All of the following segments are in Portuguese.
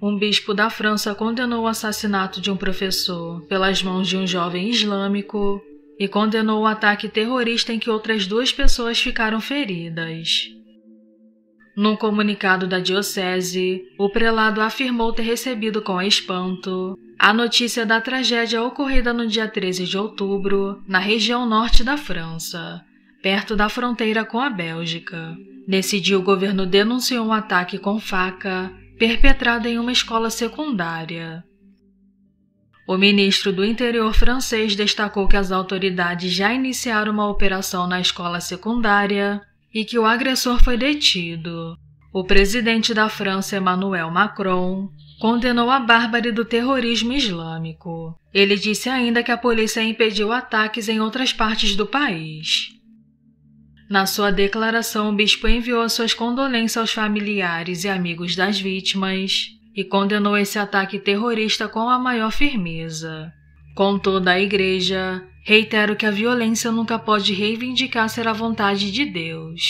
Um bispo da França condenou o assassinato de um professor pelas mãos de um jovem islâmico e condenou o ataque terrorista em que outras duas pessoas ficaram feridas. Num comunicado da Diocese, o prelado afirmou ter recebido com espanto a notícia da tragédia ocorrida no dia 13 de outubro, na região norte da França, perto da fronteira com a Bélgica. Nesse dia, o governo denunciou um ataque com faca perpetrado em uma escola secundária. O ministro do Interior francês destacou que as autoridades já iniciaram uma operação na escola secundária e que o agressor foi detido. O presidente da França, Emmanuel Macron, condenou a bárbara do terrorismo islâmico. Ele disse ainda que a polícia impediu ataques em outras partes do país. Na sua declaração, o bispo enviou suas condolências aos familiares e amigos das vítimas e condenou esse ataque terrorista com a maior firmeza. Com toda a igreja, Reitero que a violência nunca pode reivindicar ser a vontade de Deus.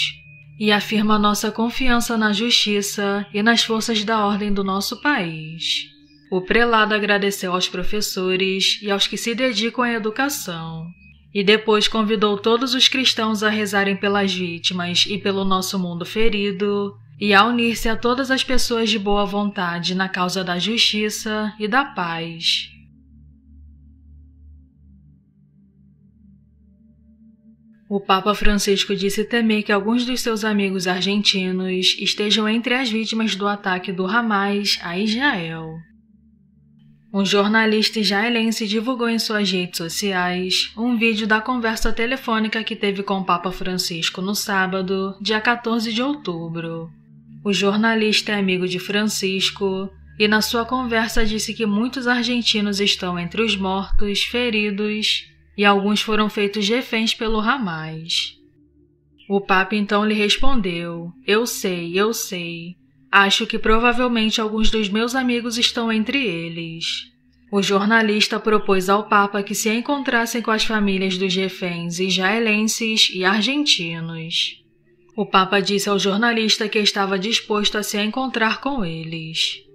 E afirma nossa confiança na justiça e nas forças da ordem do nosso país. O prelado agradeceu aos professores e aos que se dedicam à educação, e depois convidou todos os cristãos a rezarem pelas vítimas e pelo nosso mundo ferido, e a unir-se a todas as pessoas de boa vontade na causa da justiça e da paz. O Papa Francisco disse temer que alguns dos seus amigos argentinos estejam entre as vítimas do ataque do Hamas a Israel. Um jornalista israelense divulgou em suas redes sociais um vídeo da conversa telefônica que teve com o Papa Francisco no sábado, dia 14 de outubro. O jornalista é amigo de Francisco e, na sua conversa, disse que muitos argentinos estão entre os mortos, feridos e alguns foram feitos reféns pelo Ramais. O Papa então lhe respondeu: Eu sei, eu sei. Acho que provavelmente alguns dos meus amigos estão entre eles. O jornalista propôs ao Papa que se encontrassem com as famílias dos reféns israelenses e argentinos. O Papa disse ao jornalista que estava disposto a se encontrar com eles.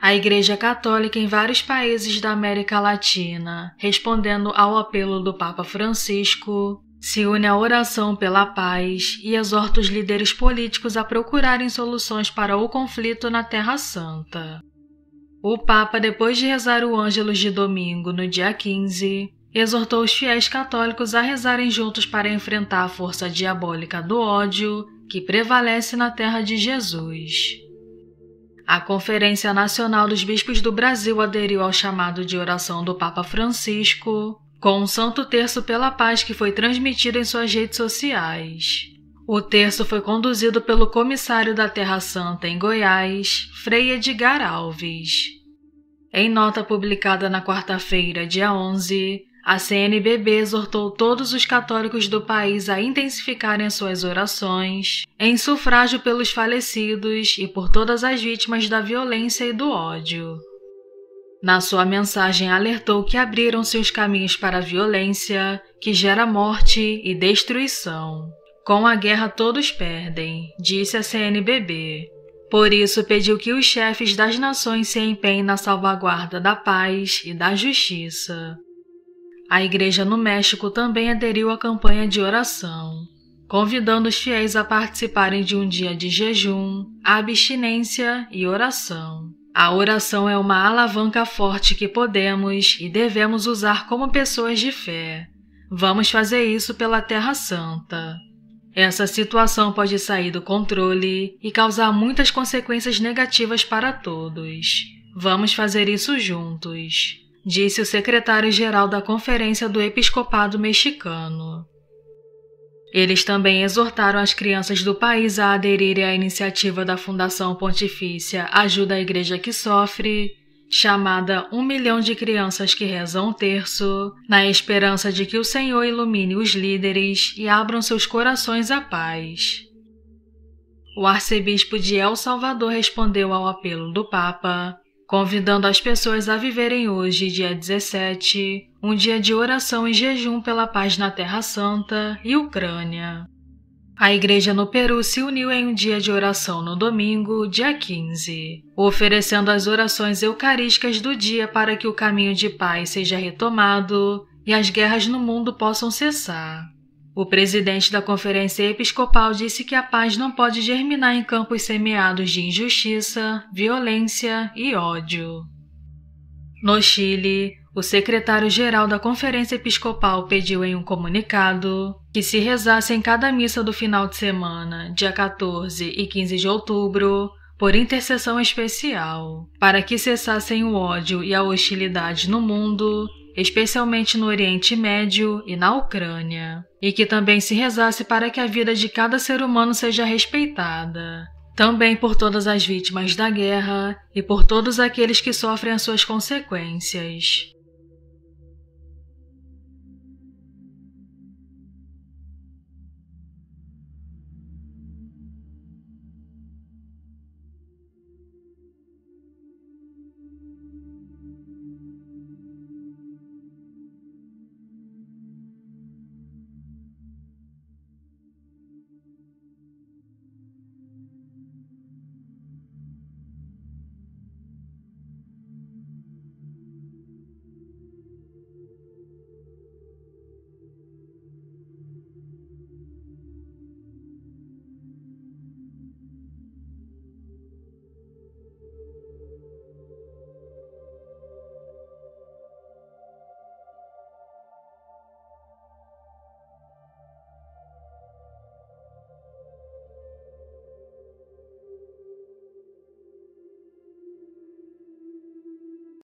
a Igreja Católica em vários países da América Latina, respondendo ao apelo do Papa Francisco, se une à oração pela paz e exorta os líderes políticos a procurarem soluções para o conflito na Terra Santa. O Papa, depois de rezar o Ângelus de domingo, no dia 15, exortou os fiéis católicos a rezarem juntos para enfrentar a força diabólica do ódio que prevalece na Terra de Jesus. A Conferência Nacional dos Bispos do Brasil aderiu ao chamado de oração do Papa Francisco, com um Santo Terço pela Paz que foi transmitido em suas redes sociais. O terço foi conduzido pelo comissário da Terra Santa em Goiás, Frei Edgar Alves. Em nota publicada na quarta-feira, dia 11, a CNBB exortou todos os católicos do país a intensificarem suas orações em sufrágio pelos falecidos e por todas as vítimas da violência e do ódio. Na sua mensagem, alertou que abriram-se os caminhos para a violência, que gera morte e destruição. Com a guerra todos perdem, disse a CNBB. Por isso, pediu que os chefes das nações se empenhem na salvaguarda da paz e da justiça. A igreja no México também aderiu à campanha de oração, convidando os fiéis a participarem de um dia de jejum, abstinência e oração. A oração é uma alavanca forte que podemos e devemos usar como pessoas de fé. Vamos fazer isso pela Terra Santa. Essa situação pode sair do controle e causar muitas consequências negativas para todos. Vamos fazer isso juntos disse o secretário-geral da Conferência do Episcopado Mexicano. Eles também exortaram as crianças do país a aderirem à iniciativa da Fundação Pontifícia Ajuda a Igreja que Sofre, chamada Um Milhão de Crianças que Rezam um Terço, na esperança de que o Senhor ilumine os líderes e abram seus corações à paz. O arcebispo de El Salvador respondeu ao apelo do Papa, convidando as pessoas a viverem hoje, dia 17, um dia de oração e jejum pela paz na Terra Santa e Ucrânia. A igreja no Peru se uniu em um dia de oração no domingo, dia 15, oferecendo as orações eucarísticas do dia para que o caminho de paz seja retomado e as guerras no mundo possam cessar. O presidente da Conferência Episcopal disse que a paz não pode germinar em campos semeados de injustiça, violência e ódio. No Chile, o secretário-geral da Conferência Episcopal pediu em um comunicado que se rezasse em cada missa do final de semana, dia 14 e 15 de outubro, por intercessão especial, para que cessassem o ódio e a hostilidade no mundo especialmente no Oriente Médio e na Ucrânia, e que também se rezasse para que a vida de cada ser humano seja respeitada, também por todas as vítimas da guerra e por todos aqueles que sofrem as suas consequências.